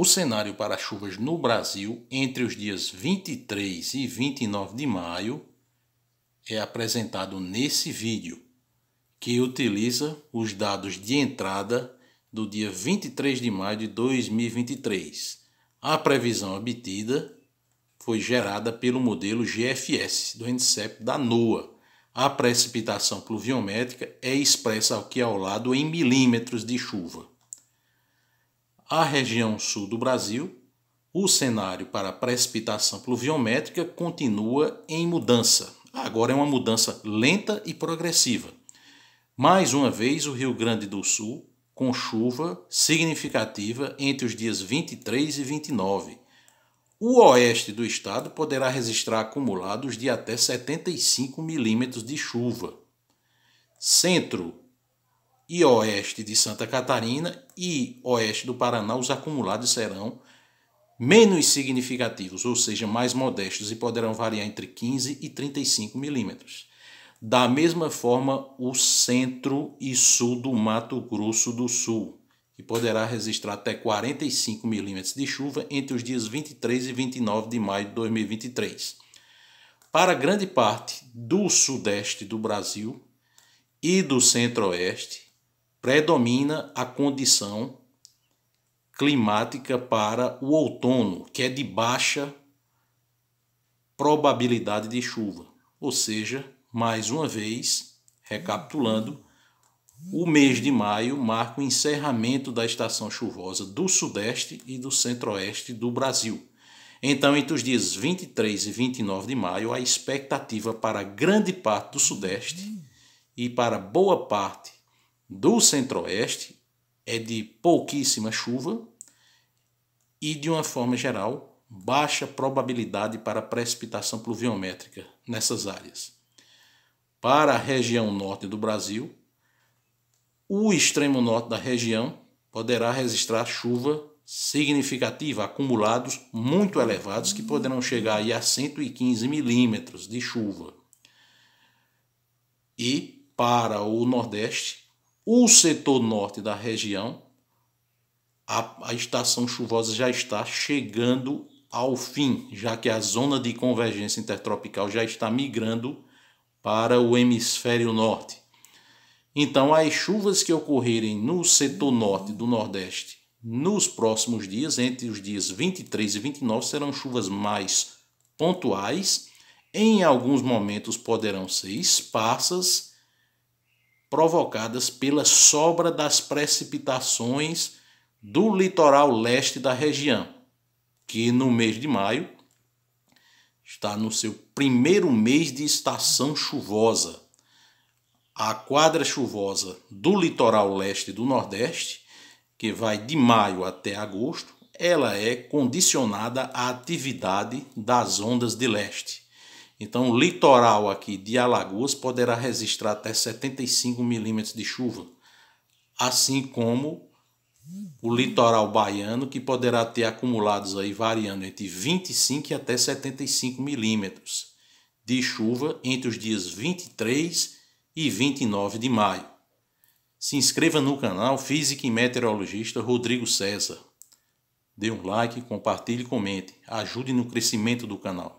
o cenário para chuvas no Brasil entre os dias 23 e 29 de maio é apresentado nesse vídeo, que utiliza os dados de entrada do dia 23 de maio de 2023. A previsão obtida foi gerada pelo modelo GFS do INSEP da NOAA. A precipitação pluviométrica é expressa aqui ao lado em milímetros de chuva a região sul do Brasil, o cenário para precipitação pluviométrica continua em mudança. Agora é uma mudança lenta e progressiva. Mais uma vez, o Rio Grande do Sul com chuva significativa entre os dias 23 e 29. O oeste do estado poderá registrar acumulados de até 75 milímetros de chuva. Centro, e oeste de Santa Catarina e oeste do Paraná, os acumulados serão menos significativos, ou seja, mais modestos, e poderão variar entre 15 e 35 milímetros. Da mesma forma, o centro e sul do Mato Grosso do Sul, que poderá registrar até 45 milímetros de chuva entre os dias 23 e 29 de maio de 2023. Para grande parte do sudeste do Brasil e do centro-oeste, predomina a condição climática para o outono, que é de baixa probabilidade de chuva. Ou seja, mais uma vez, recapitulando, o mês de maio marca o encerramento da estação chuvosa do Sudeste e do Centro-Oeste do Brasil. Então, entre os dias 23 e 29 de maio, a expectativa para grande parte do Sudeste e para boa parte do centro-oeste é de pouquíssima chuva e, de uma forma geral, baixa probabilidade para precipitação pluviométrica nessas áreas. Para a região norte do Brasil, o extremo norte da região poderá registrar chuva significativa, acumulados muito elevados, que poderão chegar a 115 milímetros de chuva. E para o nordeste, o setor norte da região, a, a estação chuvosa já está chegando ao fim, já que a zona de convergência intertropical já está migrando para o hemisfério norte. Então, as chuvas que ocorrerem no setor norte do Nordeste nos próximos dias, entre os dias 23 e 29, serão chuvas mais pontuais. Em alguns momentos poderão ser esparsas provocadas pela sobra das precipitações do litoral leste da região, que no mês de maio está no seu primeiro mês de estação chuvosa. A quadra chuvosa do litoral leste do Nordeste, que vai de maio até agosto, ela é condicionada à atividade das ondas de leste. Então, o litoral aqui de Alagoas poderá registrar até 75 milímetros de chuva, assim como o litoral baiano, que poderá ter acumulados aí variando entre 25 e até 75 milímetros de chuva entre os dias 23 e 29 de maio. Se inscreva no canal Física e Meteorologista Rodrigo César. Dê um like, compartilhe e comente. Ajude no crescimento do canal.